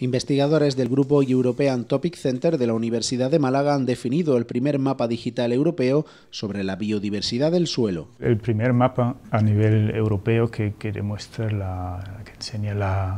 Investigadores del grupo European Topic Center de la Universidad de Málaga han definido el primer mapa digital europeo sobre la biodiversidad del suelo. El primer mapa a nivel europeo que, demuestra, enseña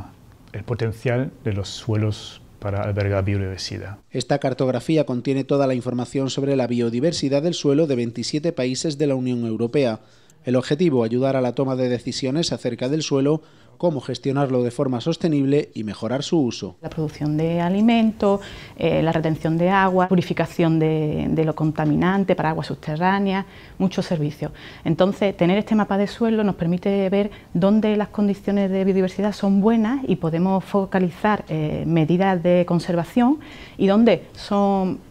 el potencial de los suelos para albergar biodiversidad. Esta cartografía contiene toda la información sobre la biodiversidad del suelo de 27 países de la Unión Europea. El objetivo, ayudar a la toma de decisiones acerca del suelo, cómo gestionarlo de forma sostenible y mejorar su uso. La producción de alimentos, eh, la retención de agua, purificación de, lo contaminante para aguas subterráneas, muchos servicios. Entonces, tener este mapa de suelo nos permite ver dónde las condiciones de biodiversidad son buenas y podemos focalizar eh, medidas de conservación y dónde son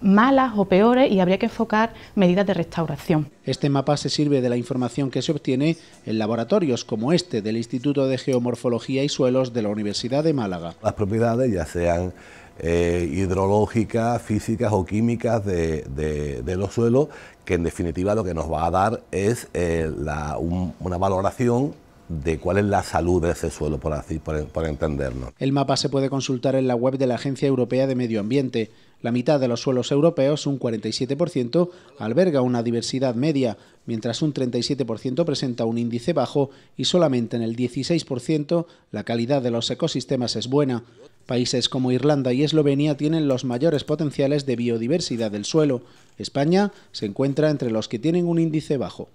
malas o peores y habría que enfocar medidas de restauración. Este mapa se sirve de la información que se obtiene en laboratorios como este del Instituto de Geomorfología y Suelos de la Universidad de Málaga. Las propiedades, ya sean eh, hidrológicas, físicas o químicas de, los suelos, que en definitiva lo que nos va a dar es eh, una valoración de cuál es la salud de ese suelo, por, así, entendernos. El mapa se puede consultar en la web de la Agencia Europea de Medio Ambiente. La mitad de los suelos europeos, un 47%, alberga una diversidad media, mientras un 37% presenta un índice bajo y solamente en el 16% la calidad de los ecosistemas es buena. Países como Irlanda y Eslovenia tienen los mayores potenciales de biodiversidad del suelo. España se encuentra entre los que tienen un índice bajo.